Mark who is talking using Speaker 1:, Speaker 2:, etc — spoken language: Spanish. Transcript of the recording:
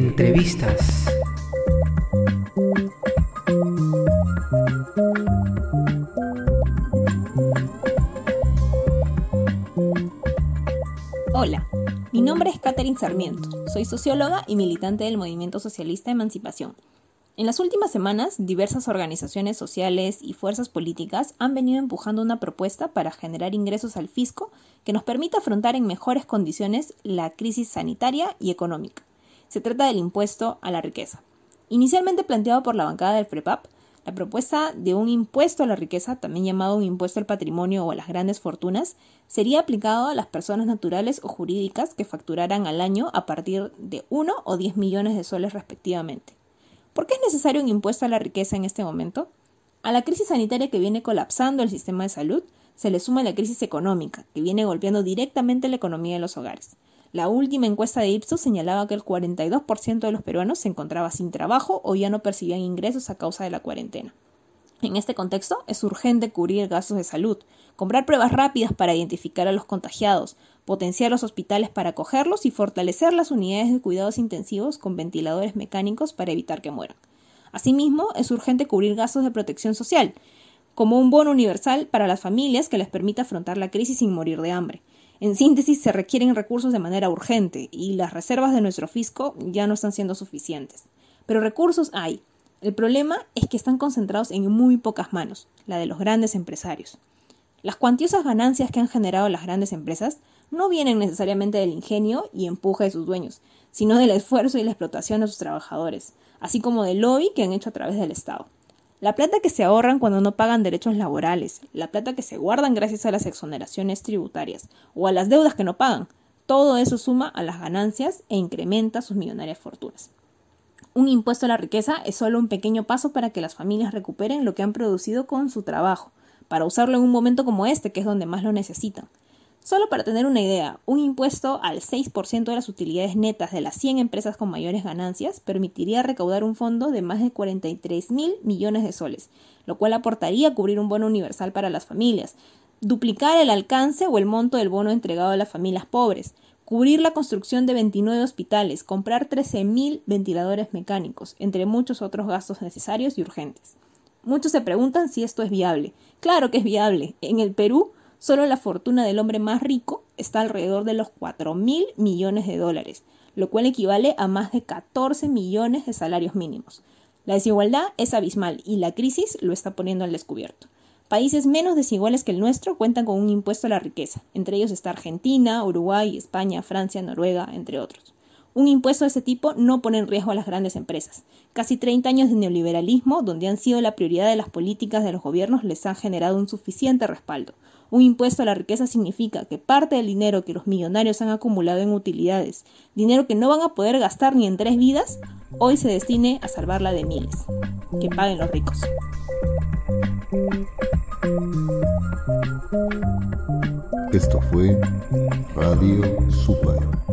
Speaker 1: Entrevistas. Hola, mi nombre es Catherine Sarmiento, soy socióloga y militante del Movimiento Socialista de Emancipación. En las últimas semanas, diversas organizaciones sociales y fuerzas políticas han venido empujando una propuesta para generar ingresos al fisco que nos permita afrontar en mejores condiciones la crisis sanitaria y económica. Se trata del impuesto a la riqueza. Inicialmente planteado por la bancada del FREPAP, la propuesta de un impuesto a la riqueza, también llamado un impuesto al patrimonio o a las grandes fortunas, sería aplicado a las personas naturales o jurídicas que facturaran al año a partir de 1 o 10 millones de soles respectivamente. ¿Por qué es necesario un impuesto a la riqueza en este momento? A la crisis sanitaria que viene colapsando el sistema de salud, se le suma la crisis económica, que viene golpeando directamente la economía de los hogares. La última encuesta de Ipsos señalaba que el 42% de los peruanos se encontraba sin trabajo o ya no percibían ingresos a causa de la cuarentena. En este contexto, es urgente cubrir gastos de salud, comprar pruebas rápidas para identificar a los contagiados, potenciar los hospitales para acogerlos y fortalecer las unidades de cuidados intensivos con ventiladores mecánicos para evitar que mueran. Asimismo, es urgente cubrir gastos de protección social, como un bono universal para las familias que les permita afrontar la crisis sin morir de hambre en síntesis, se requieren recursos de manera urgente y las reservas de nuestro fisco ya no están siendo suficientes. Pero recursos hay. El problema es que están concentrados en muy pocas manos, la de los grandes empresarios. Las cuantiosas ganancias que han generado las grandes empresas no vienen necesariamente del ingenio y empuje de sus dueños, sino del esfuerzo y la explotación de sus trabajadores, así como del lobby que han hecho a través del Estado. La plata que se ahorran cuando no pagan derechos laborales, la plata que se guardan gracias a las exoneraciones tributarias o a las deudas que no pagan, todo eso suma a las ganancias e incrementa sus millonarias fortunas. Un impuesto a la riqueza es solo un pequeño paso para que las familias recuperen lo que han producido con su trabajo, para usarlo en un momento como este, que es donde más lo necesitan. Solo para tener una idea, un impuesto al 6% de las utilidades netas de las 100 empresas con mayores ganancias permitiría recaudar un fondo de más de 43 mil millones de soles, lo cual aportaría a cubrir un bono universal para las familias, duplicar el alcance o el monto del bono entregado a las familias pobres, cubrir la construcción de 29 hospitales, comprar 13.000 ventiladores mecánicos, entre muchos otros gastos necesarios y urgentes. Muchos se preguntan si esto es viable. Claro que es viable. En el Perú, Solo la fortuna del hombre más rico está alrededor de los 4.000 mil millones de dólares, lo cual equivale a más de 14 millones de salarios mínimos. La desigualdad es abismal y la crisis lo está poniendo al descubierto. Países menos desiguales que el nuestro cuentan con un impuesto a la riqueza, entre ellos está Argentina, Uruguay, España, Francia, Noruega, entre otros. Un impuesto de ese tipo no pone en riesgo a las grandes empresas. Casi 30 años de neoliberalismo, donde han sido la prioridad de las políticas de los gobiernos, les han generado un suficiente respaldo. Un impuesto a la riqueza significa que parte del dinero que los millonarios han acumulado en utilidades, dinero que no van a poder gastar ni en tres vidas, hoy se destine a salvarla de miles. Que paguen los ricos. Esto fue Radio Super.